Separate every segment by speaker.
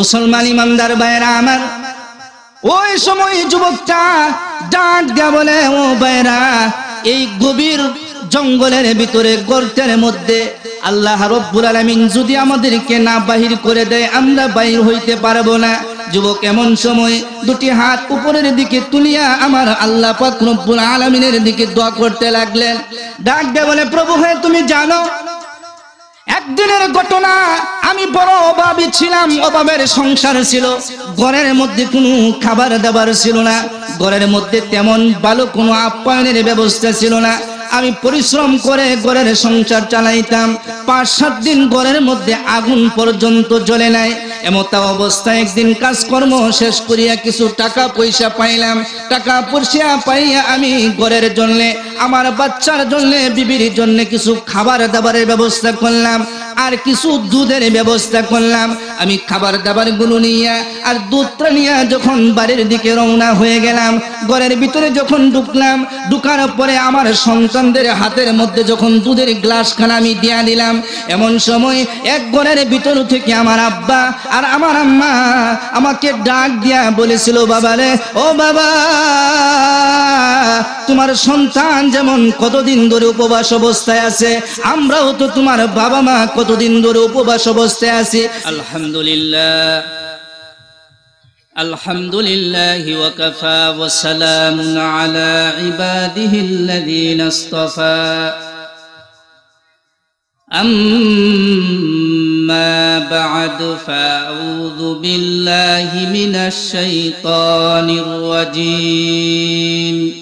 Speaker 1: মুসলমান ইমানদার বাইরা আমার ওই সময় যুবকটা ডাঁট দেয়া বলে ও বাইরা এই গভীর জঙ্গলের ভিতরে গর্তের মধ্যে আল্লাহ রব্বুল আলমিন যদি আমাদেরকে না বাহির করে দেয় আমরা বাহির হইতে পারবো না যুবক এমন সময় দুটি হাত উপরের দিকে তুলিয়া আমার আল্লাহ পাক রব্বুল আলমিনের দিকে দোয়া করতে লাগলেন ডাক দেয়া বলে প্রভু হ্যাঁ তুমি জানো একদিনের ঘটনা আমি বড় অভাবী ছিলাম অভাবের সংসার ছিল ঘরের মধ্যে কোনো খাবার দাবার ছিল না ঘরের মধ্যে তেমন ভালো কোনো আপ্যায়নের ব্যবস্থা ছিল না আমি পরিশ্রম করে ঘরের সংসার চালাইতাম পাঁচ সাত দিন ঘরের মধ্যে আগুন পর্যন্ত জ্বলে নাই এমতা অবস্থায় একদিন কাজকর্ম শেষ করিয়া কিছু টাকা পয়সা পাইলাম টাকা পয়সা পাইয়া আমি ঘরের জন্যে আমার বাচ্চার জন্যে বিবির জন্যে কিছু খাবার দাবারের ব্যবস্থা করলাম আর কিছু দুধের ব্যবস্থা করলাম আমি খাবার দাবার গুলো নিয়ে আর দুধটা নিয়ে যখন বাড়ির দিকে রওনা হয়ে গেলাম ঘরের ভিতরে যখন ঢুকলাম ঢুকার পরে আমার সন্তানদের হাতের মধ্যে যখন দুধের গ্লাস খানা আমি দিয়া দিলাম এমন সময় এক ঘরের ভিতর থেকে আমার আব্বা আর আমার আম্মা আমাকে ডাক দিয়া বলেছিল বাবা রে ও বাবা তোমার সন্তান যেমন কতদিন ধরে উপবাস অবস্থায় আছে আমরাও তো তোমার বাবা মা কতদিন ধরে উপবাস অবস্থায় আছি আলহামদুলিল্লাহ الحمد لله الحمد لله وكفى وسلام على عباده الذين اصطفى أما بعد فأعوذ بالله من الشيطان الرجيم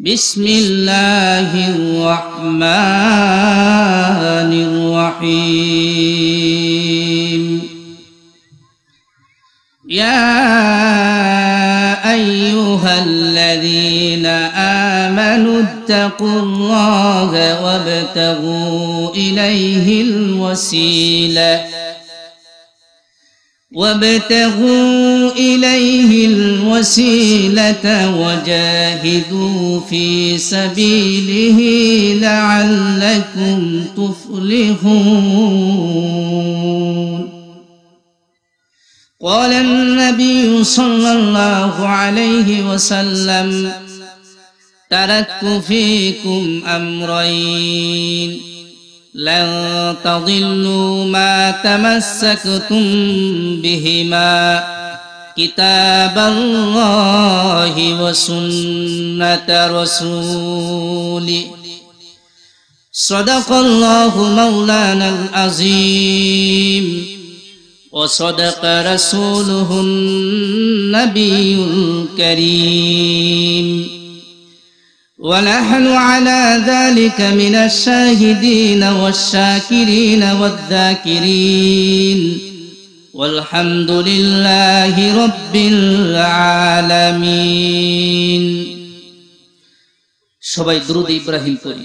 Speaker 1: بسم الله الرحمن الرحيم يا ايها الذين امنوا اتقوا الله وابتغوا اليه الوسيله وابتغوا اليه الوسيله وجاهدوا في سبيله لعلكم تفلحون قال النبي صلى الله عليه وسلم تركت فيكم أمرين لن تضلوا ما تمسكتم بهما كتاب الله وسنة رسوله صدق الله مولانا العظيم وصدق رسوله النبي الكريم ونحن على ذلك من الشاهدين والشاكرين والذاكرين والحمد لله رب العالمين সবাই درود ইব্রাহিম করি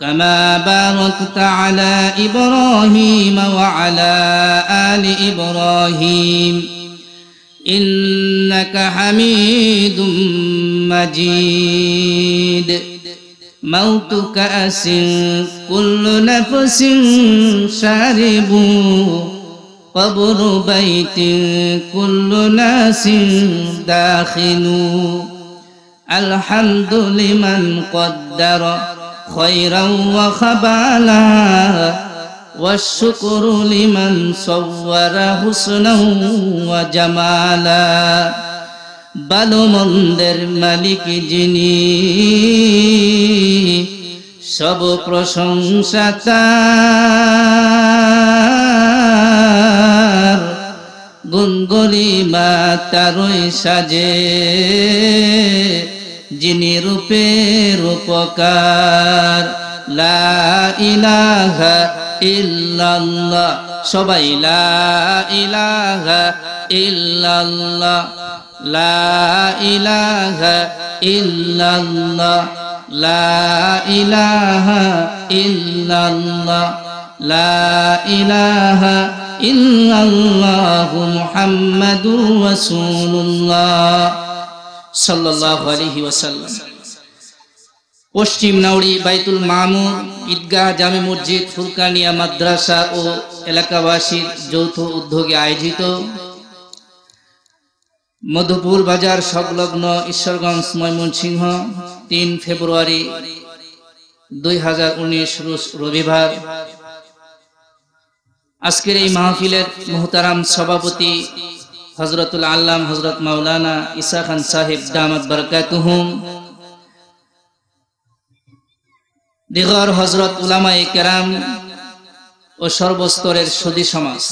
Speaker 1: كما باركت على إبراهيم وعلى آل إبراهيم إنك حميد مجيد موتك أسن كل نفس شارب قبر بيت كل ناس داخل الحمد لمن قدر خيرا وخبالا والشكر لمن صور حسنا وجمالا ভালো মন্দের মালিক যিনি সব প্রশংসা তার গুনগরি মা তারই সাজে যিনি রূপের উপকার লা ইলাহা ইল্লাল্লাহ সবাই লা ইলাহা ইল্লাল্লাহ লা ইলাহা ইল্লাল্লাহ লা ইলাহা ইল্লাল্লাহ লা ইলাহা ইল্লাল্লাহু মুহাম্মাদুর রাসূলুল্লাহ পশ্চিম নাউরি বাইতুল মামু ঈদগাহ জামে মসজিদ ফুরকানিয়া মাদ্রাসা ও এলাকাবাসীর যৌথ উদ্যোগে আয়োজিত মধুপুর বাজার সংলগ্ন ঈশ্বরগঞ্জ ময়মনসিংহ তিন ফেব্রুয়ারি দুই হাজার উনিশ রবিবার আজকের এই মাহফিলের মোহতারাম সভাপতি হজরতুল আল্লাম হজরত মাওলানা ইসা খান সাহেব দামত বরকাতুহুম দিগর হজরত উলামাই কেরাম ও সর্বস্তরের সদি সমাজ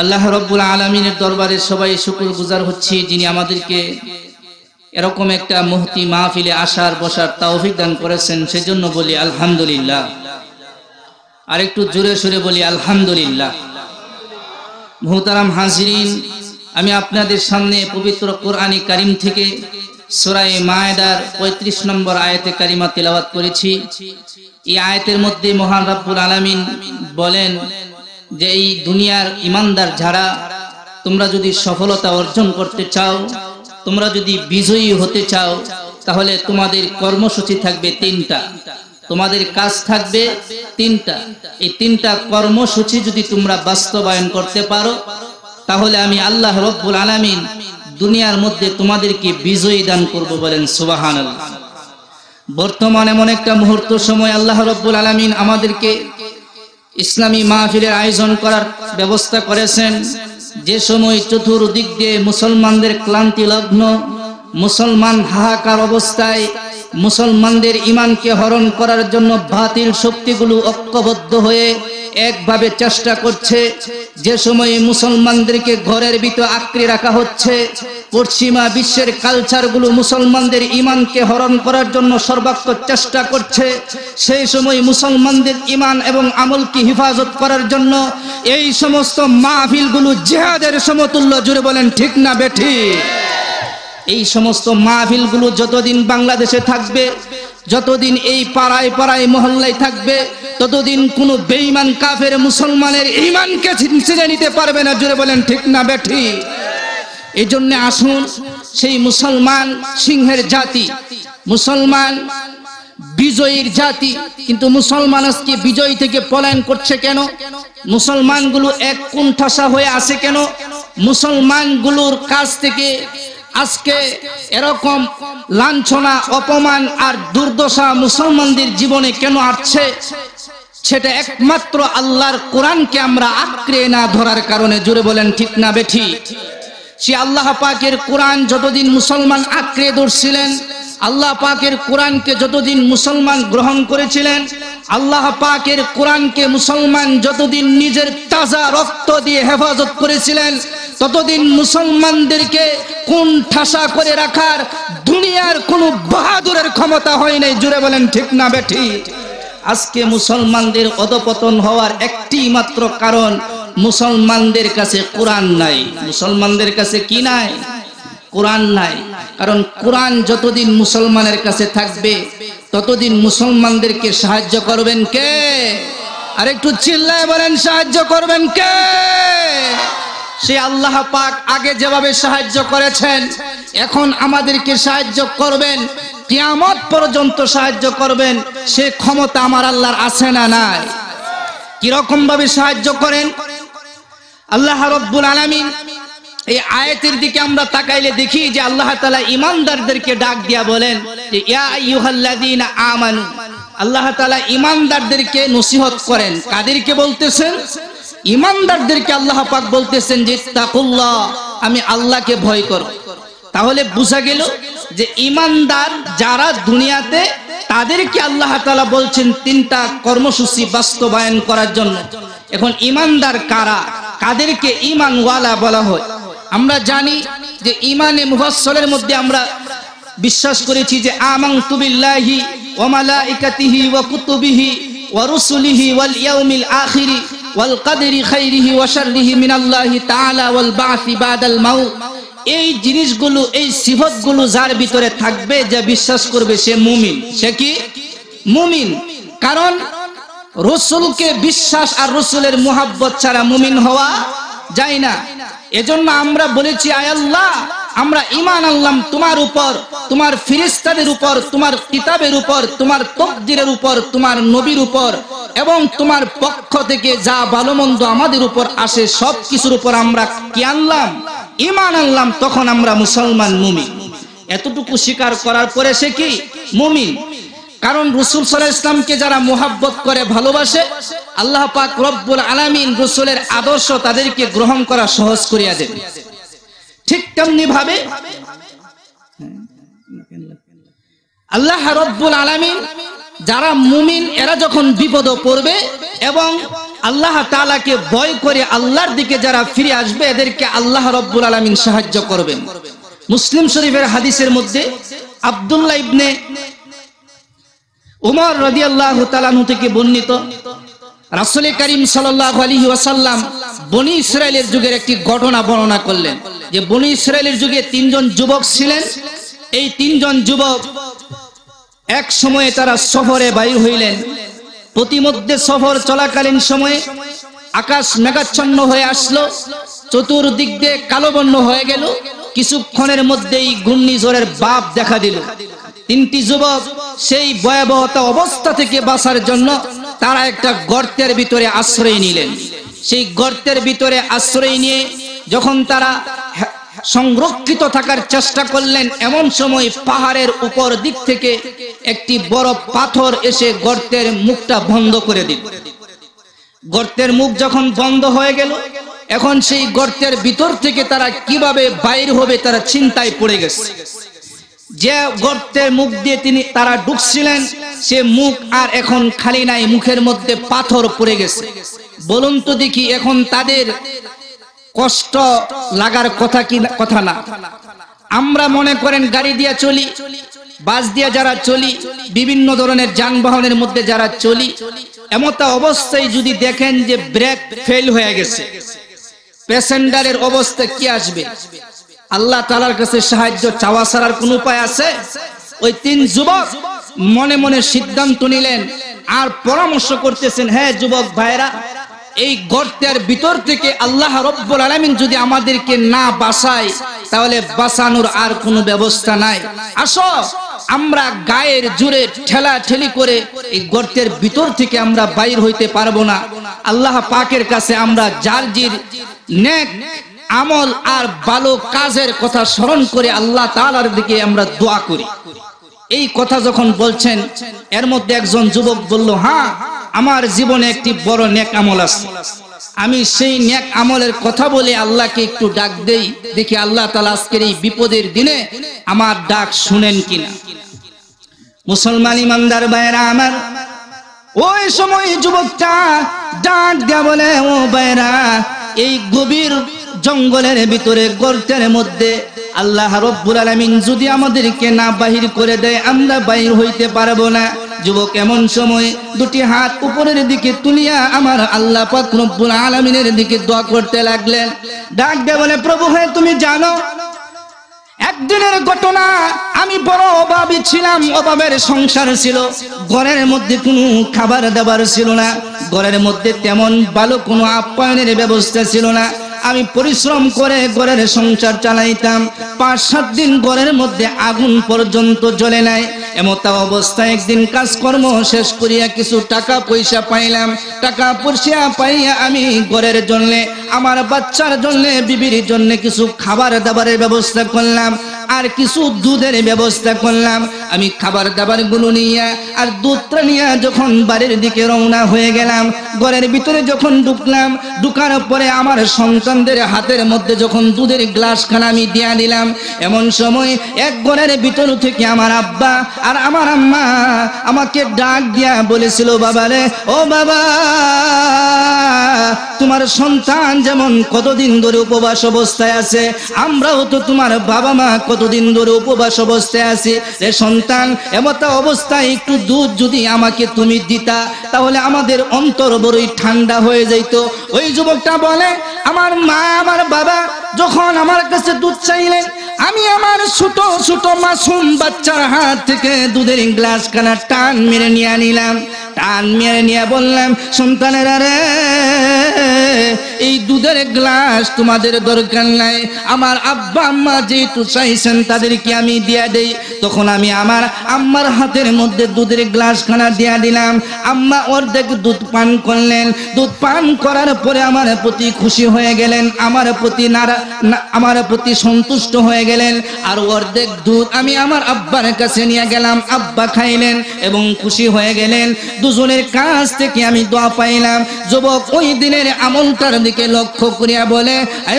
Speaker 1: আল্লাহ রব্বুল আলমিনের দরবারে সবাই শুকুর গুজার হচ্ছি যিনি আমাদেরকে এরকম একটা মুহতি মাহফিলে আসার বসার তাওফিক দান করেছেন সেজন্য বলি আলহামদুলিল্লাহ আরেকটু জোরে সুরে বলি আলহামদুলিল্লাহ মোহতারাম হাজিরিন আমি আপনাদের সামনে পবিত্র কোরআনী কারিম থেকে সোরাই মায়েদার পঁয়ত্রিশ নম্বর আয়াতে কারিমা তেলাওয়াত করেছি এই আয়াতের মধ্যে মহান রব্বুল আলামিন বলেন যে এই দুনিয়ার ইমানদার ঝাড়া তোমরা যদি সফলতা অর্জন করতে চাও তোমরা যদি বিজয়ী হতে চাও তাহলে তোমাদের কর্মসূচি থাকবে তিনটা তোমাদের কাজ থাকবে তিনটা এই তিনটা কর্মসূচি যদি তোমরা বাস্তবায়ন করতে পারো তাহলে আমি আল্লাহ রব্বুল আলামিন দুনিয়ার মধ্যে তোমাদেরকে বিজয়ী দান করব বলেন সুবাহান বর্তমান এমন একটা মুহূর্ত সময় আল্লাহ রব্বুল আলামিন আমাদেরকে ইসলামী মাহফিলের আয়োজন করার ব্যবস্থা করেছেন যে সময় চতুর্দিক দিয়ে মুসলমানদের ক্লান্তি লগ্ন মুসলমান হাহাকার অবস্থায় মুসলমানদের ইমানকে হরণ করার জন্য বাতিল শক্তিগুলো ঐক্যবদ্ধ হয়ে একভাবে চেষ্টা করছে যে সময়ে মুসলমানদেরকে ঘরের ভিতর আঁকড়ে রাখা হচ্ছে পশ্চিমা বিশ্বের কালচারগুলো মুসলমানদের ইমানকে হরণ করার জন্য সর্বাত্ম চেষ্টা করছে সেই সময় মুসলমানদের ইমান এবং আমলকে হেফাজত করার জন্য এই সমস্ত মাহফিলগুলো জেহাদের সমতুল্য জুড়ে বলেন ঠিক না বেঠিক এই সমস্ত মাহফিলগুলো যতদিন বাংলাদেশে থাকবে যতদিন এই পাড়ায় পাড়ায় মহল্লায় থাকবে ততদিন কোনো বেঈমান কাফের মুসলমানের ইমানকে ছিঁড়ে নিতে পারবে না জুড়ে বলেন ঠিক না ব্যাঠি এই জন্য আসুন সেই মুসলমান সিংহের জাতি মুসলমান বিজয়ীর জাতি কিন্তু মুসলমান আজকে বিজয়ী থেকে পলায়ন করছে কেন মুসলমানগুলো এক কুণ্ঠাসা হয়ে আছে কেন মুসলমানগুলোর কাছ থেকে আজকে এরকম লাঞ্ছনা অপমান আর দুর্দশা মুসলমানদের জীবনে কেন আসছে সেটা একমাত্র আল্লাহর কোরআনকে আমরা আঁকড়ে না ধরার কারণে জুড়ে বলেন ঠিক না বেঠি সে আল্লাহ পাকের কোরআন যতদিন মুসলমান আঁকড়ে ধরছিলেন আল্লাহ পাকের কোরআনকে যতদিন মুসলমান গ্রহণ করেছিলেন আল্লাহ পাকের কোরআনকে মুসলমান যতদিন নিজের তাজা রক্ত দিয়ে হেফাজত করেছিলেন ততদিন মুসলমানদেরকে কোন ঠাসা করে রাখার দুনিয়ার কোন বাহাদুরের ক্ষমতা হয় নাই জুড়ে বলেন ঠিক না বেঠি আজকে মুসলমানদের অধপতন হওয়ার একটি মাত্র কারণ মুসলমানদের কাছে কোরআন নাই মুসলমানদের কাছে কি নাই কোরআন নাই কারণ কোরআন যতদিন মুসলমানের কাছে থাকবে ততদিন মুসলমানদেরকে সাহায্য করবেন কে আর একটু চিল্লায় বলেন সাহায্য করবেন কে সে আল্লাহ পাক আগে যেভাবে সাহায্য করেছেন এখন আমাদেরকে সাহায্য করবেন কিয়ামত পর্যন্ত সাহায্য করবেন সে ক্ষমতা আমার আল্লাহর আছে না নাই কিরকম ভাবে সাহায্য করেন আল্লাহ রব্বুল আলামিন এই আয়াতের দিকে আমরা তাকাইলে দেখি যে আল্লাহ তাআলা ইমানদারদেরকে ডাক দিয়া বলেন যে ইয়া আইয়ুহাল্লাযীনা আমানু আল্লাহ তাআলা ইমানদারদেরকে নসিহত করেন কাদেরকে বলতেছেন ইমানদারদেরকে আল্লাহ পাক বলতেছেন যে তাকুল্লাহ আমি আল্লাহকে ভয় করো তাহলে বোঝা গেল যে ইমানদার যারা দুনিয়াতে তাদেরকে আল্লাহ তালা বলছেন তিনটা কর্মসূচি বাস্তবায়ন করার জন্য এখন ইমানদার কারা কাদেরকে ইমানওয়ালা বলা হয় আমরা জানি যে ইমানে মুহাসলের মধ্যে আমরা বিশ্বাস করেছি যে আমাং তুবিল্লাহি ওমালা ইকাতিহি ওয়া কুতুবিহি ওয়া রুসুলিহি ওয়াল ইয়াউমিল আখিরি والقدر خيره وشره من الله تعالى والبعث بعد الموت এই জিনিসগুলো এই সিফতগুলো যার ভিতরে থাকবে যে বিশ্বাস করবে সে মুমিন সে কি মুমিন কারণ রসুলকে বিশ্বাস আর রসুলের মুহাব্বত ছাড়া মুমিন হওয়া যায় না এজন্য আমরা বলেছি আয়াল্লাহ আমরা ইমান আনলাম তোমার উপর তোমার ফিরিস্তাদের উপর তোমার কিতাবের উপর তোমার তকদিরের উপর তোমার নবীর উপর এবং তোমার পক্ষ থেকে যা ভালো মন্দ আমাদের উপর আসে সব কিছুর উপর আমরা কি আনলাম ইমান আনলাম তখন আমরা মুসলমান মুমি এতটুকু স্বীকার করার পরে সে কি মুমিন কারণ রসুল সাল্লাহ ইসলামকে যারা মোহাব্বত করে ভালোবাসে আল্লাহ পাক রব্বুল আলামিন রসুলের আদর্শ তাদেরকে গ্রহণ করা সহজ করিয়া দেবে ঠিক তেমনি ভাবে আল্লাহ রব্বুল আলমিন যারা মুমিন এরা যখন বিপদ পড়বে এবং আল্লাহ তালাকে বয় করে আল্লাহর দিকে যারা ফিরে আসবে এদেরকে আল্লাহ রব্বুল আলমিন সাহায্য করবেন মুসলিম শরীফের হাদিসের মধ্যে আবদুল্লাহ ইবনে উমর রদি আল্লাহ তালানু থেকে বর্ণিত রাসুল করিম সাল আলী ওয়াসাল্লাম বনি ইসরায়েলের যুগের একটি ঘটনা বর্ণনা করলেন যে বনি ইসরায়েলের যুগে তিনজন যুবক ছিলেন এই তিনজন যুবক এক সময়ে তারা সফরে বাইর হইলেন প্রতিমধ্যে সফর চলাকালীন সময়ে আকাশ মেঘাচ্ছন্ন হয়ে আসলো চতুর্দিক দিয়ে কালো বন্য হয়ে গেল কিছুক্ষণের মধ্যেই ঘূর্ণিঝড়ের বাপ দেখা দিল তিনটি যুবক সেই ভয়াবহতা অবস্থা থেকে বাঁচার জন্য তারা একটা গর্তের ভিতরে আশ্রয় নিলেন সেই গর্তের ভিতরে আশ্রয় নিয়ে যখন তারা সংরক্ষিত থাকার চেষ্টা করলেন এমন সময় পাহাড়ের উপর দিক থেকে একটি বড় পাথর এসে গর্তের মুখটা বন্ধ করে দিল গর্তের মুখ যখন বন্ধ হয়ে গেল এখন সেই গর্তের ভিতর থেকে তারা কিভাবে বাইর হবে তারা চিন্তায় পড়ে গেছে যে গর্তের মুখ দিয়ে তিনি তারা ঢুকছিলেন সে মুখ আর এখন খালি নাই মুখের মধ্যে পাথর পড়ে গেছে বলুন তো দেখি এখন তাদের কষ্ট লাগার কথা কি কথা না আমরা মনে করেন গাড়ি দিয়ে চলি বাস দিয়ে যারা চলি বিভিন্ন ধরনের যানবাহনের মধ্যে যারা চলি এমতা অবস্থায় যদি দেখেন যে ব্রেক ফেল হয়ে গেছে প্যাসেঞ্জারের অবস্থা কি আসবে আল্লাহ তালার কাছে সাহায্য চাওয়া ছাড়ার কোন উপায় আছে ওই তিন যুবক মনে মনে সিদ্ধান্ত নিলেন আর পরামর্শ করতেছেন হ্যাঁ যুবক ভাইরা এই গর্তের ভিতর থেকে আল্লাহ রব্বুল আলমিন যদি আমাদেরকে না বাসায় তাহলে বাসানোর আর কোনো ব্যবস্থা নাই আসো আমরা গায়ের জুড়ে ঠেলা ঠেলি করে এই গর্তের ভিতর থেকে আমরা বাইর হইতে পারবো না আল্লাহ পাকের কাছে আমরা জারজির নেক আমল আর ভালো কাজের কথা স্মরণ করে আল্লাহ তালার দিকে আমরা দোয়া করি এই কথা যখন বলছেন এর মধ্যে একজন যুবক বলল হ্যাঁ আমার জীবনে একটি বড় নেক আমল আছে আমি সেই নেক আমলের কথা বলে আল্লাহকে একটু ডাক দেই দেখি আল্লাহ তালা আজকের এই বিপদের দিনে আমার ডাক শুনেন কিনা মুসলমান ইমানদার ভাইরা আমার ওই সময় যুবকটা ডাক দেয়া বলে ও ভাইরা এই গভীর জঙ্গলের ভিতরে গর্তের মধ্যে আল্লাহ রব্বুল আলমিন যদি আমাদেরকে না বাহির করে দেয় আমরা বাহির হইতে পারবো না যুবক এমন সময় দুটি হাত উপরের দিকে তুলিয়া আমার আল্লাহ রব্বুল আলমিনের দিকে দোয়া করতে লাগলেন ডাক দে বলে প্রভু হ্যাঁ তুমি জানো একদিনের ঘটনা আমি বড় অভাবী ছিলাম অভাবের সংসার ছিল ঘরের মধ্যে কোনো খাবার দাবার ছিল না ঘরের মধ্যে তেমন ভালো কোনো আপ্যায়নের ব্যবস্থা ছিল না আমি পরিশ্রম করে ঘরের সংসার চালাইতাম পাঁচ সাত দিন ঘরের মধ্যে আগুন পর্যন্ত জ্বলে নাই এমতা অবস্থায় একদিন কাজকর্ম শেষ করিয়া কিছু টাকা পয়সা পাইলাম টাকা পয়সা পাইয়া আমি ঘরের জন্যে আমার বাচ্চার জন্যে বিবির জন্যে কিছু খাবার দাবারের ব্যবস্থা করলাম আর কিছু দুধের ব্যবস্থা করলাম আমি খাবার দাবার গুলো নিয়ে আর দুধটা নিয়ে যখন বাড়ির দিকে রওনা হয়ে গেলাম ঘরের ভিতরে যখন ঢুকলাম ঢুকার পরে আমার সন্তানদের হাতের মধ্যে যখন দুধের গ্লাস খানা আমি দিয়া দিলাম এমন সময় এক ঘরের ভিতর থেকে আমার আব্বা আর আমার আম্মা আমাকে ডাক দিয়া বলেছিল বাবা রে ও বাবা তোমার সন্তান যেমন কতদিন ধরে উপবাস অবস্থায় আছে আমরাও তো তোমার বাবা মা কতদিন ধরে উপবাস অবস্থায় আছি রে সন্তান সন্তান এমতা অবস্থায় একটু দুধ যদি আমাকে তুমি দিতা তাহলে আমাদের অন্তর বড়ই ঠান্ডা হয়ে যাইত ওই যুবকটা বলে আমার মা আমার বাবা যখন আমার কাছে দুধ চাইলেন আমি আমার ছোট ছোট মাসুম বাচ্চার হাত থেকে দুধের গ্লাস কানা টান মেরে নিয়ে নিলাম টান মেরে নিয়ে বললাম সন্তানের আরে এই দুধের গ্লাস তোমাদের দরকার নাই আমার আব্বা আম্মা যেহেতু চাইছেন তাদেরকে আমি দিয়া দেই তখন আমি আমার আম্মার হাতের মধ্যে দুধের গ্লাসখানা দিয়া দিলাম আম্মা অর্ধেক দুধ পান করলেন দুধ পান করার পরে আমার প্রতি খুশি হয়ে গেলেন আমার প্রতি নারা আমার প্রতি সন্তুষ্ট হয়ে গেলেন আর অর্ধেক দুধ আমি আমার আব্বার কাছে নিয়ে গেলাম আব্বা খাইলেন এবং খুশি হয়ে গেলেন দুজনের কাছ থেকে আমি দোয়া পাইলাম যুবক ওই দিনের নিজের আমলটার দিকে লক্ষ্য করিয়া বলে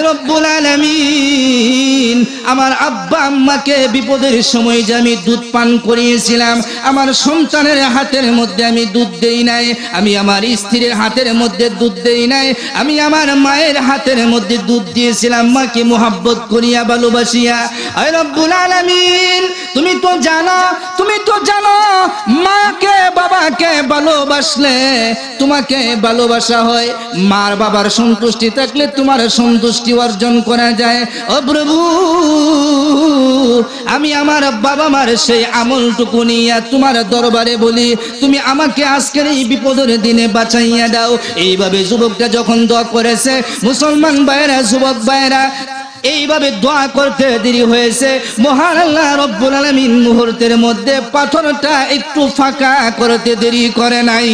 Speaker 1: রব্বুল আলামিন আমার আব্বা আম্মাকে বিপদের সময় যে আমি দুধ পান করিয়েছিলাম আমার সন্তানের হাতের মধ্যে আমি দুধ দেই নাই আমি আমার স্ত্রীর হাতের মধ্যে দুধ দেই নাই আমি আমার মায়ের হাতের মধ্যে দুধ দিয়েছিলাম মাকে মোহাব্বত করিয়া ভালোবাসিয়া রব্বুল আলামিন তুমি তো জানা তুমি তো জানা মাকে বাবাকে ভালোবাসলে তোমাকে ভালোবাসা হয় মার বাবার সন্তুষ্টি থাকলে তোমার সন্তুষ্টি অর্জন করা যায় ও প্রভু আমি আমার বাবা মার সেই আমলটুকু নিয়ে তোমার দরবারে বলি তুমি আমাকে আজকের এই বিপদের দিনে বাঁচাইয়া দাও এইভাবে যুবকটা যখন দোয়া করেছে মুসলমান বাইরা যুবক বাইরা এইভাবে দোয়া করতে দেরি হয়েছে মহান আল্লাহ রব্বুল আলমিন মুহূর্তের মধ্যে পাথরটা একটু ফাঁকা করতে দেরি করে নাই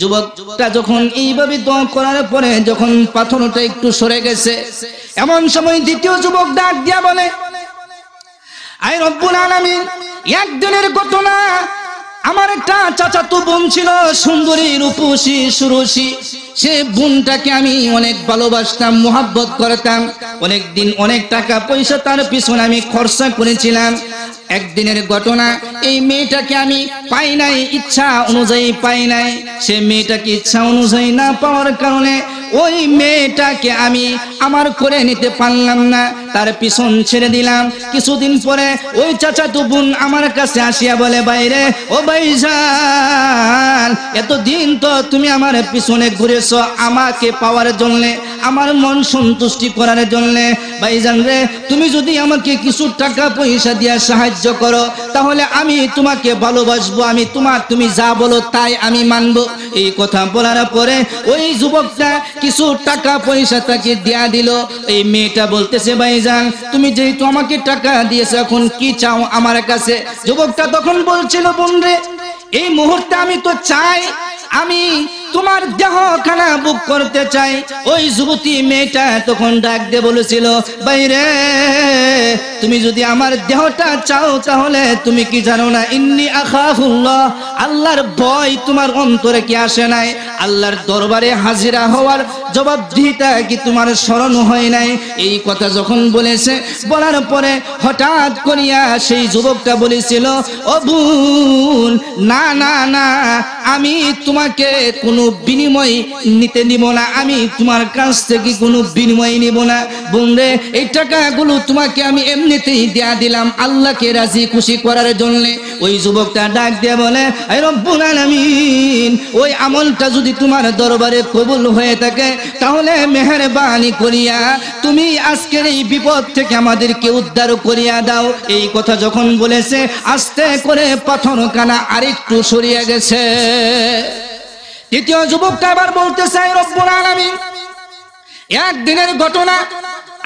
Speaker 1: যুবকটা যখন এইভাবে দোয়া করার পরে যখন পাথরটা একটু সরে গেছে এমন সময় দ্বিতীয় যুবক ডাক দিয়া বলে আই রব্বুল আলমিন একদিনের ঘটনা আমার একটা চাচাতো বোন ছিল সুন্দরী রূপসী সুরসী সে বোনটাকে আমি অনেক ভালোবাসতাম মোহাব্বত করতাম অনেক দিন অনেক টাকা পয়সা তার পিছনে আমি খরচা করেছিলাম একদিনের ঘটনা এই মেয়েটাকে আমি পাই নাই ইচ্ছা অনুযায়ী পাই নাই সে মেয়েটাকে ইচ্ছা অনুযায়ী না পাওয়ার কারণে ওই মেয়েটাকে আমি আমার করে নিতে পারলাম না তার পিছন ছেড়ে দিলাম কিছুদিন পরে ওই চাচা তো বোন আমার কাছে আসিয়া বলে বাইরে ও ভাইজান এতদিন তো তুমি আমার পিছনে ঘুরেছ আমাকে পাওয়ার জন্যে আমার মন সন্তুষ্টি করার জন্যে ভাইজান রে তুমি যদি আমাকে কিছু টাকা পয়সা দিয়ে সাহায্য করো তাহলে আমি তোমাকে ভালোবাসবো আমি তোমার তুমি যা বলো তাই আমি মানব এই কথা বলার পরে ওই যুবকটা কিছু টাকা পয়সা তাকে দিয়া দিল এই মেয়েটা বলতেছে ভাই যান তুমি যেহেতু আমাকে টাকা দিয়েছো এখন কি চাও আমার কাছে যুবকটা তখন বলছিল বোন রে এই মুহূর্তে আমি তো চাই আমি তোমার দেহ খানা বুক করতে চাই ওই যুবতী মেয়েটা তখন ডাক দিয়ে বলেছিল বাইরে তুমি যদি আমার দেহটা চাও তাহলে তুমি কি জানো না ইন্নি আখাফুল্লাহ আল্লাহর ভয় তোমার অন্তরে কি আসে নাই আল্লাহর দরবারে হাজিরা হওয়ার জবাবদিহিতা কি তোমার স্মরণ হয় নাই এই কথা যখন বলেছে বলার পরে হঠাৎ করিয়া সেই যুবকটা বলেছিল ও না না না আমি তোমাকে কোন কোনো বিনিময় নিতে নিব না আমি তোমার কাছ থেকে কোনো বিনিময় নিব না বোনরে এই টাকাগুলো তোমাকে আমি এমনিতেই দেয়া দিলাম আল্লাহকে রাজি খুশি করার জন্যে ওই যুবকটা ডাক দিয়ে বলে রব্বুল আলামিন ওই আমলটা যদি তোমার দরবারে কবুল হয়ে থাকে তাহলে মেহরবানি করিয়া তুমি আজকের এই বিপদ থেকে আমাদেরকে উদ্ধার করিয়া দাও এই কথা যখন বলেছে আস্তে করে পাথর কানা আরেকটু সরিয়ে গেছে তৃতীয় যুবকটা আবার বলতে চাই রব্বুল আলামিন একদিনের ঘটনা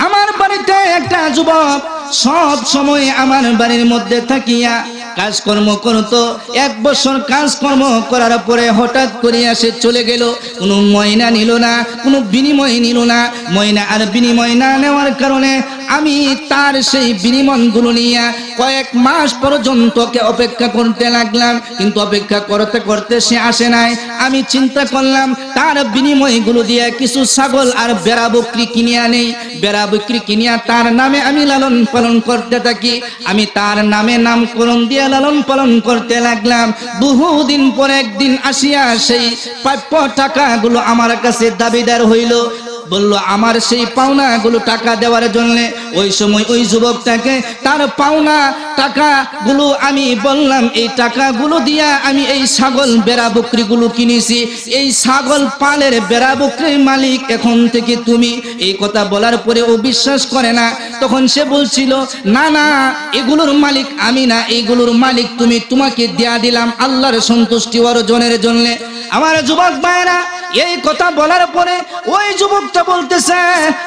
Speaker 1: আমার বাড়িতে একটা যুবক সব সময় আমার বাড়ির মধ্যে থাকিয়া কাজকর্ম করতো এক বছর কাজকর্ম করার পরে হঠাৎ করে সে চলে গেল কোনো ময়না নিল না কোনো বিনিময় নিল না ময়না আর বিনিময় না নেওয়ার কারণে আমি তার সেই বিনিময়গুলো নিয়ে কয়েক মাস পর্যন্ত অপেক্ষা করতে লাগলাম কিন্তু অপেক্ষা করতে করতে সে আসে নাই আমি চিন্তা করলাম তার বিনিময়গুলো দিয়ে কিছু ছাগল আর বেড়া বকরি কিনে আনি বেড়া বিক্রি কিনিয়া তার নামে আমি লালন পালন করতে থাকি আমি তার নামে নামকরণ দিয়ে লালন পালন করতে লাগলাম বহুদিন পর একদিন আসিয়া সেই প্রাপ্য টাকাগুলো আমার কাছে দাবিদার হইল বললো আমার সেই পাওনাগুলো টাকা দেওয়ার জন্য ওই সময় ওই যুবকটাকে তার পাওনা টাকাগুলো আমি বললাম এই টাকাগুলো দিয়া আমি এই ছাগল বেড়া বকরিগুলো কিনেছি এই ছাগল পালের বেড়া বকরির মালিক এখন থেকে তুমি এই কথা বলার পরে ও বিশ্বাস করে না তখন সে বলছিল না না এগুলোর মালিক আমি না এইগুলোর মালিক তুমি তোমাকে দেয়া দিলাম আল্লাহর সন্তুষ্টি অর্জনের জন্য আমার যুবক ভাইরা এই কথা বলার পরে ওই যুবকটা বলতেছে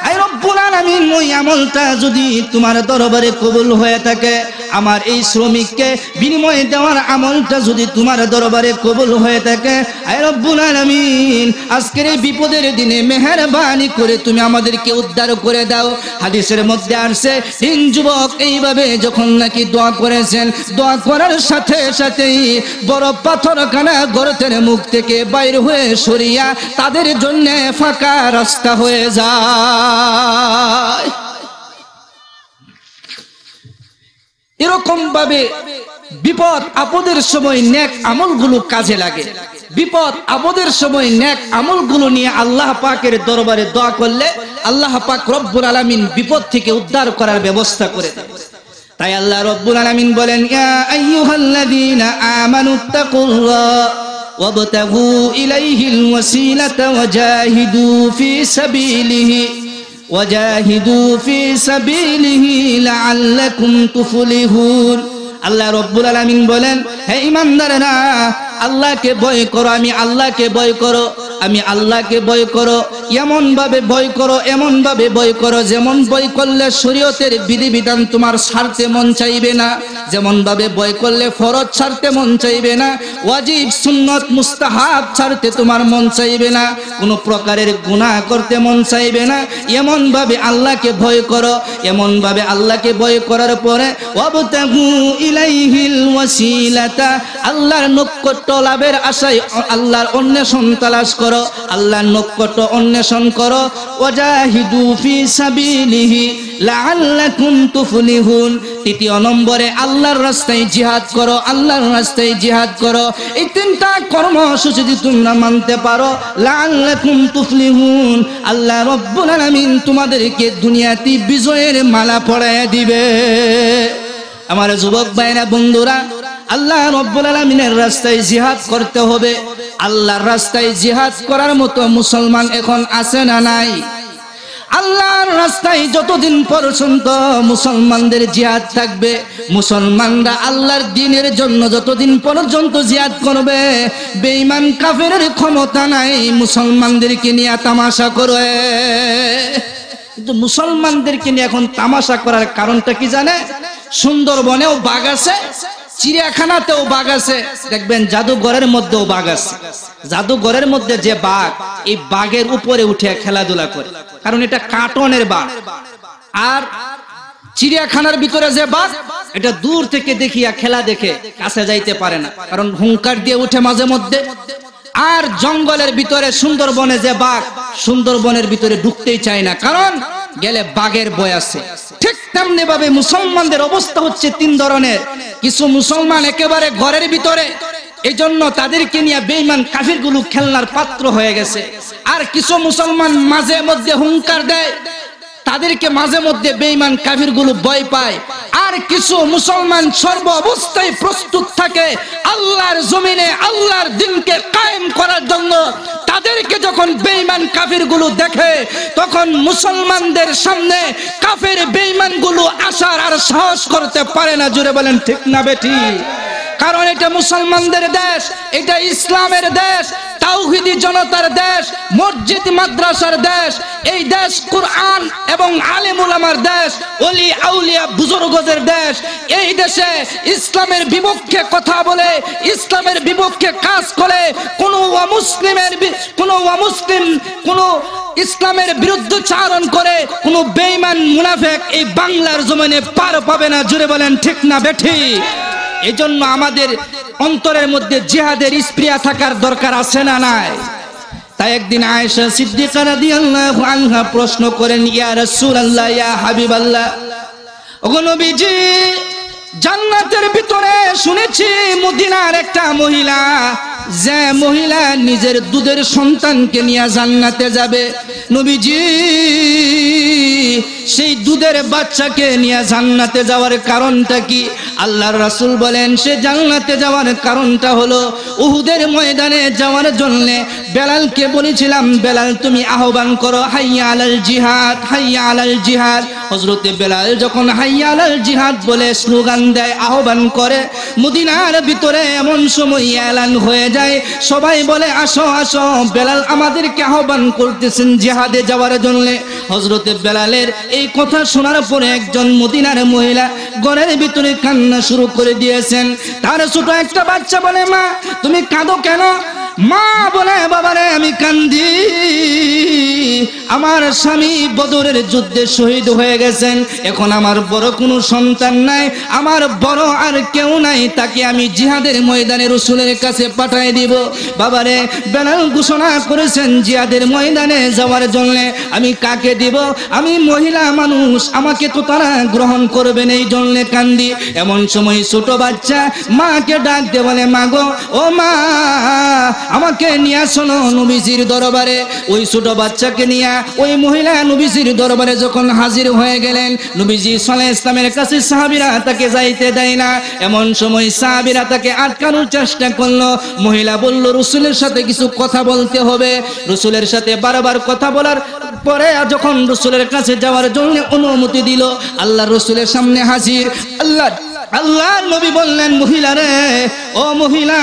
Speaker 1: আই রব্বুল আলামিন ওই আমলটা যদি তোমার দরবারে কবুল হয়ে থাকে আমার এই শ্রমিককে বিনিময়ে দেওয়ার আমলটা যদি তোমার দরবারে কবুল হয়ে থাকে আই রব্বুল আলামিন আজকের এই বিপদের দিনে মেহেরবানি করে তুমি আমাদেরকে উদ্ধার করে দাও হাদিসের মধ্যে আসছে তিন যুবক এইভাবে যখন নাকি দোয়া করেছেন দোয়া করার সাথে সাথেই বড় পাথরখানা গর্তের মুখ থেকে বাইর হয়ে সরিয়া তাদের জন্য ফাঁকা রাস্তা হয়ে যায় এরকম ভাবে বিপদ আপদের সময় ন্যাক আমলগুলো কাজে লাগে বিপদ আপদের সময় ন্যাক আমলগুলো নিয়ে আল্লাহ পাকের দরবারে দোয়া করলে আল্লাহ পাক রব্বুল আলমিন বিপদ থেকে উদ্ধার করার ব্যবস্থা করে তাই আল্লাহ রব্বুল আলমিন বলেন ইয়া আইয়ুহাল্লাযীনা আমানুত্তাকুল্লাহ وابتغوا إليه الوسيلة وجاهدوا في سبيله وجاهدوا في سبيله لعلكم تفلحون আল্লাহ রব্বুল আলামিন বলেন হে ইমানদারেরা আল্লাহকে ভয় করো আমি আল্লাহকে ভয় করো আমি আল্লাহকে বয় করো এমন ভাবে ভয় করো এমন ভাবে বয় করো যেমন বয় করলে শরীয়তের বিধিবিধান তোমার ছাড়তে মন চাইবে না যেমন ভাবে বয় করলে ফরজ ছাড়তে মন চাইবে না ওয়াজিব সুন্নত মুস্তাহাব ছাড়তে তোমার মন চাইবে না কোনো প্রকারের গুনাহ করতে মন চাইবে না এমন ভাবে আল্লাহকে ভয় করো এমন ভাবে আল্লাহকে ভয় করার পরে আল্লাহর নৈকট্য লাভের আশায় আল্লাহর অন্বেষণ তালাশ করো করো আল্লাহর নকট অন্বেষণ করো ওয়াজাহিদু ফি সাবিলিহি লাআল্লাকুম তুফলিহুন তৃতীয় নম্বরে আল্লাহর রাস্তায় জিহাদ করো আল্লাহর রাস্তায় জিহাদ করো এই তিনটা কর্মসূচি যদি তোমরা মানতে পারো লাআল্লাকুম তুফলিহুন আল্লাহ রব্বুল আলামিন তোমাদেরকে দুনিয়াতে বিজয়ের মালা পরাইয়া দিবে আমার যুবক ভাইরা বন্ধুরা আল্লাহ রব্বুল আলমিনের রাস্তায় জিহাদ করতে হবে আল্লাহর রাস্তায় জিহাদ করার মতো মুসলমান এখন আছে না নাই আল্লাহর রাস্তায় যতদিন পর্যন্ত মুসলমানদের জিহাদ থাকবে মুসলমানরা আল্লাহর দিনের জন্য যতদিন পর্যন্ত জিয়াদ করবে বেঈমান কাফের ক্ষমতা নাই মুসলমানদেরকে নিয়ে তামাশা করবে কিন্তু মুসলমানদেরকে নিয়ে এখন তামাশা করার কারণটা কি জানে সুন্দরবনেও বাঘ আছে চিড়িয়াখানাতেও বাঘ আছে দেখবেন জাদুঘরের মধ্যেও বাঘ আছে জাদুঘরের মধ্যে যে বাঘ এই বাঘের উপরে উঠে খেলাধুলা করে কারণ এটা কাটনের বাঘ আর চিড়িয়াখানার ভিতরে যে বাঘ এটা দূর থেকে দেখিয়া খেলা দেখে কাছে যাইতে পারে না কারণ হুঙ্কার দিয়ে উঠে মাঝে মধ্যে আর জঙ্গলের ভিতরে সুন্দরবনে যে বাঘ সুন্দরবনের ভিতরে ঢুকতেই চায় না কারণ গেলে বাঘের বয় আছে ঠিক তেমনি ভাবে মুসলমানদের অবস্থা হচ্ছে তিন ধরনের কিছু মুসলমান একেবারে ঘরের ভিতরে এই জন্য তাদেরকে নিয়ে বেইমান কাফিরগুলো খেলনার পাত্র হয়ে গেছে আর কিছু মুসলমান মাঝে মধ্যে হুঙ্কার দেয় তাদেরকে মাঝে মধ্যে বেঈমান গুলো ভয় পায় আর কিছু মুসলমান সর্ব অবস্থায় প্রস্তুত থাকে আল্লাহর জমিনে আল্লাহর দিনকে কায়েম করার জন্য তাদেরকে যখন বেঈমান গুলো দেখে তখন মুসলমানদের সামনে কাফের বেঈমানগুলো আসার আর সাহস করতে পারে না জুড়ে বলেন ঠিক না বেটি কারণ এটা মুসলমানদের দেশ এটা ইসলামের দেশ তাওহিদি জনতার দেশ মসজিদ মাদ্রাসার দেশ এই দেশ কোরআন এবং আলেমুলামার দেশ অলি আউলিয়া বুজুর্গদের দেশ এই দেশে ইসলামের বিপক্ষে কথা বলে ইসলামের বিপক্ষে কাজ করে কোনো মুসলিমের কোনো মুসলিম কোনো ইসলামের বিরুদ্ধে চারণ করে কোনো বেঈমান মুনাফেক এই বাংলার জমিনে পার পাবে না জুড়ে বলেন ঠিক না বেঠিক এজন্য আমাদের অন্তরের মধ্যে জিহাদের স্প্রিয়া থাকার দরকার আছে না নাই তাই একদিন আয়েশা সিদ্দিকা রাদিয়াল্লাহু আনহা প্রশ্ন করেন ইয়া রাসূলুল্লাহ ইয়া হাবিবাল্লাহ ওগো নবীজি জান্নাতের ভিতরে শুনেছি মদিনার একটা মহিলা যে মহিলা নিজের দুধের সন্তানকে নিয়ে জান্নাতে যাবে নবীজি সেই দুধের বাচ্চাকে নিয়ে জান্নাতে যাওয়ার কারণটা কি আল্লাহর রাসুল বলেন সে জান্নাতে যাওয়ার কারণটা হলো উহুদের ময়দানে যাওয়ার জন্যে বেলালকে বলেছিলাম বেলাল তুমি আহ্বান করো হাইয়া আলাল জিহাদ হাইয়া আলাল জিহাদ হজরতে বেলাল যখন হাইয়া আলাল জিহাদ বলে স্লোগান দেয় আহ্বান করে মদিনার ভিতরে এমন সময় এলান হয়ে যায় সবাই বলে আসো আসো বেলাল আমাদেরকে আহ্বান করতেছেন জেহাদে যাওয়ার জন্য হজরতে বেলালের এই কথা শোনার পরে একজন মদিনার মহিলা ঘরের ভিতরে কান্না শুরু করে দিয়েছেন তার ছোট একটা বাচ্চা বলে মা তুমি কাঁদো কেন মা বলে বাবারে আমি কান্দি আমার স্বামী বদরের যুদ্ধে শহীদ হয়ে গেছেন এখন আমার বড় কোনো সন্তান নাই আমার বড় আর কেউ নাই তাকে আমি জিহাদের ময়দানে রসুলের কাছে পাঠাই দিব বাবারে বেলাল ঘোষণা করেছেন জিহাদের ময়দানে যাওয়ার জন্যে আমি কাকে দিব আমি মহিলা মানুষ আমাকে তো তারা গ্রহণ করবেন এই জন্যে কান্দি এমন সময় ছোট বাচ্চা মাকে ডাক বলে মাগো ও মা আমাকে নিয়ে শোনো নবীজির দরবারে ওই ছোট বাচ্চাকে নিয়ে ওই মহিলা নবীজির দরবারে যখন হাজির হয়ে গেলেন নবীজি সালে ইসলামের কাছে সাহাবিরা তাকে যাইতে দেয় না এমন সময় সাহাবিরা তাকে আটকানোর চেষ্টা করলো মহিলা বলল রসুলের সাথে কিছু কথা বলতে হবে রসুলের সাথে বারবার কথা বলার পরে যখন রসুলের কাছে যাওয়ার জন্য অনুমতি দিল আল্লাহ রসুলের সামনে হাজির আল্লাহ আল্লাহ নবী বললেন মহিলা রে ও মহিলা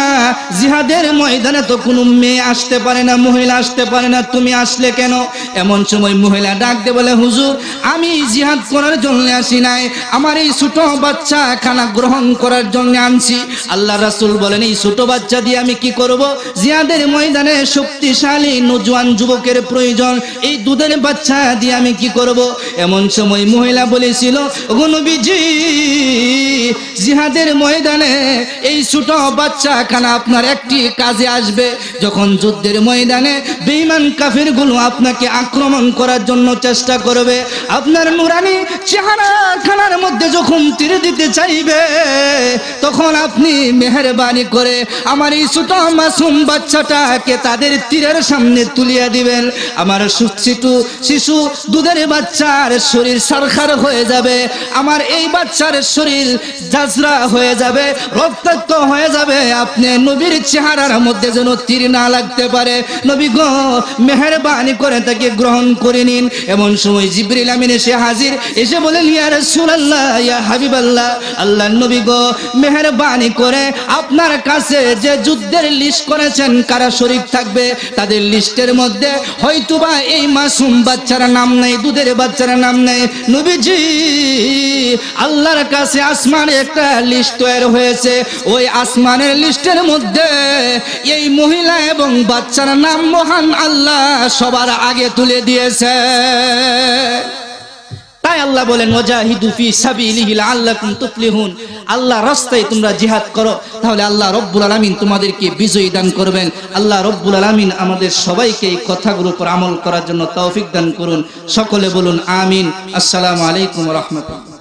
Speaker 1: জিহাদের ময়দানে তো কোনো মেয়ে আসতে পারে না মহিলা আসতে পারে না তুমি আসলে কেন এমন সময় মহিলা ডাক দে বলে হুজুর আমি জিহাদ করার জন্য আসি নাই আমার এই ছোট বাচ্চা খানা গ্রহণ করার জন্য আনছি আল্লাহ রাসুল বলেন এই ছোট বাচ্চা দিয়ে আমি কি করব জিহাদের ময়দানে শক্তিশালী নজওয়ান যুবকের প্রয়োজন এই দুধের বাচ্চা দিয়ে আমি কি করব এমন সময় মহিলা বলেছিল গনবিজি জিহাদের ময়দানে এই ছোট বাচ্চা খানা আপনার একটি কাজে আসবে যখন যুদ্ধের ময়দানে বেইমান গুলো আপনাকে আক্রমণ করার জন্য চেষ্টা করবে আপনার নুরানি চেহারা খানার মধ্যে যখন তীর দিতে চাইবে তখন আপনি মেহরবানি করে আমার এই ছোট মাসুম বাচ্চাটাকে তাদের তীরের সামনে তুলিয়া দিবেন আমার সুচিটু শিশু দুধের বাচ্চার শরীর সারখার হয়ে যাবে আমার এই বাচ্চার শরীর জাজরা হয়ে যাবে রক্তাক্ত হয়ে যাবে আপনি নবীর চেহারার মধ্যে যেন তীর না লাগতে পারে নবী গ মেহরবানি করে তাকে গ্রহণ করে নিন এমন সময় জিবরিল আমিন এসে হাজির এসে বলে ইয়া রাসূলুল্লাহ ইয়া হাবিবাল্লাহ আল্লাহ নবী গো মেহরবানি করে আপনার কাছে যে যুদ্ধের লিস্ট করেছেন কারা শরিক থাকবে তাদের লিস্টের মধ্যে হয়তোবা এই মাসুম বাচ্চারা নাম নেই দুধের বাচ্চারা নাম নেই নবীজি আল্লাহর কাছে আসমানের একটা লিস্ট তৈরি হয়েছে ওই আসমানের লিস্টের মধ্যে এই মহিলা এবং বাচ্চার নাম মহান আল্লাহ সবার আগে তুলে দিয়েছে তাই আল্লাহ বলেন ওজাহিদুফি সাবিলিহিল আল্লাকুম তুফলিহুন আল্লাহ রাস্তায় তোমরা জিহাদ করো তাহলে আল্লাহ রব্বুল আলামিন তোমাদেরকে বিজয়ী দান করবেন আল্লাহ রব্বুল আলামিন আমাদের সবাইকে এই কথাগুলো উপর আমল করার জন্য তৌফিক দান করুন সকলে বলুন আমিন আসসালামু আলাইকুম রাহমাতুল্লাহ